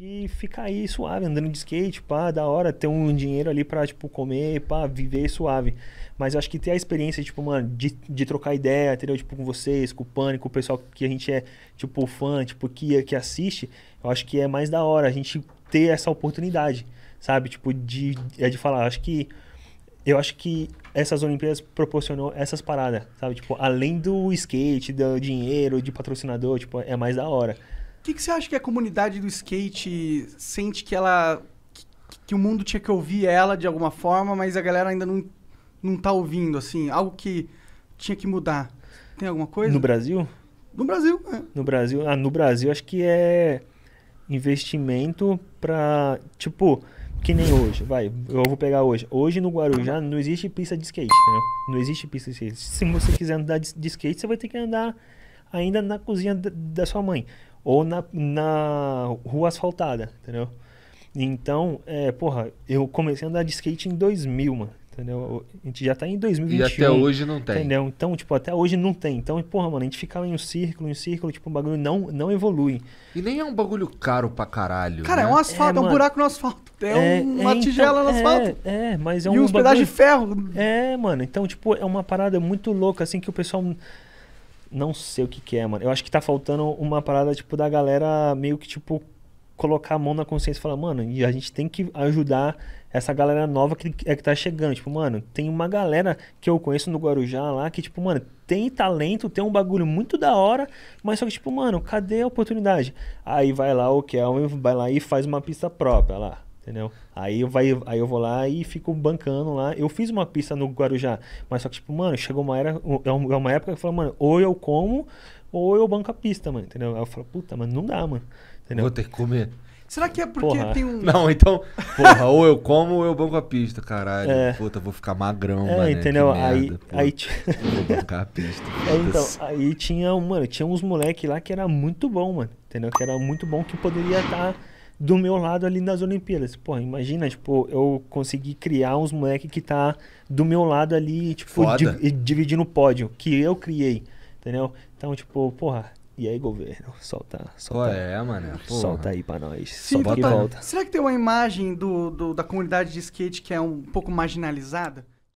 E ficar aí suave, andando de skate, pá, da hora, ter um dinheiro ali pra, tipo, comer, pá, viver suave. Mas eu acho que ter a experiência, tipo, mano, de, de trocar ideia, entendeu? Tipo, com vocês, com o Pânico, com o pessoal que a gente é, tipo, fã, tipo, que, que assiste, eu acho que é mais da hora a gente ter essa oportunidade, sabe? Tipo, de, é de falar, acho que eu acho que essas Olimpíadas proporcionou essas paradas, sabe? Tipo, além do skate, do dinheiro, de patrocinador, tipo, é mais da hora que, que você acha que a comunidade do skate sente que ela. Que, que, o mundo tinha que ouvir ela de alguma forma, mas a galera ainda não, não tá ouvindo, assim? Algo que tinha que mudar. Tem alguma coisa? No Brasil? No Brasil, é. No Brasil, ah, no Brasil acho que é investimento pra. Tipo, que nem hoje, vai, eu vou pegar hoje. Hoje no Guarujá não existe pista de skate, Não existe pista de skate. Se você quiser andar de, skate, você vai ter que andar ainda na cozinha da sua mãe ou na, na rua asfaltada, entendeu? Então, é, porra, eu comecei a andar de skate em 2000, mano. Entendeu? A gente já tá em 2021. E até hoje não tem. Entendeu? Então, tipo, até hoje não tem. Então, porra, mano, a gente ficava em um círculo, em um círculo, tipo, o um bagulho não, não evolui. E nem é um bagulho caro pra caralho. Cara, é né? é um asfalto, é, é um buraco no asfalto. É, é uma é, tigela no então, asfalto. É, é, mas é um. E uns bagulho... pedaços de ferro. É, mano. Então, tipo, é uma parada muito louca, assim, que o pessoal não sei o que, que é, mano. Eu acho que tá faltando uma parada, tipo, da galera meio que, tipo, colocar a mão na consciência e falar, mano, e a gente tem que ajudar essa galera nova que, é que tá chegando. Tipo, mano, tem uma galera que eu conheço no Guarujá lá que, tipo, mano, tem talento, tem um bagulho muito da hora, mas só que, tipo, mano, cadê a oportunidade? Aí vai lá o Kelvin, vai lá e faz uma pista própria lá. Entendeu? Aí eu, vai, aí eu vou lá e fico bancando lá. Eu fiz uma pista no Guarujá, mas só que, tipo, mano, chegou uma, era, é é uma época que eu falo, mano, ou eu como, ou eu banco a pista, mano, entendeu? Aí eu falo, puta, mano, não dá, mano. Entendeu? Vou ter que comer. Será que é porque porra. tem um. Não, então. Porra, ou eu como ou eu banco a pista, caralho. É. Puta, vou ficar magrão, é, mano. Entendeu? aí. Merda, aí t... vou bancar a pista. É, então, aí tinha, mano, tinha uns moleque lá que era muito bom, mano. Entendeu? Que era muito bom que poderia estar. Tá do meu lado ali nas Olimpíadas. Pô, imagina, tipo, eu consegui criar uns moleque que tá do meu lado ali, tipo, di dividindo o pódio, que eu criei, entendeu? Então, tipo, porra, e aí, governo? Solta, solta. Pô, é, mano. É, porra. Solta aí pra nós. Sim, solta e volta. Será que tem uma imagem do, do, da comunidade de skate que é um pouco marginalizada?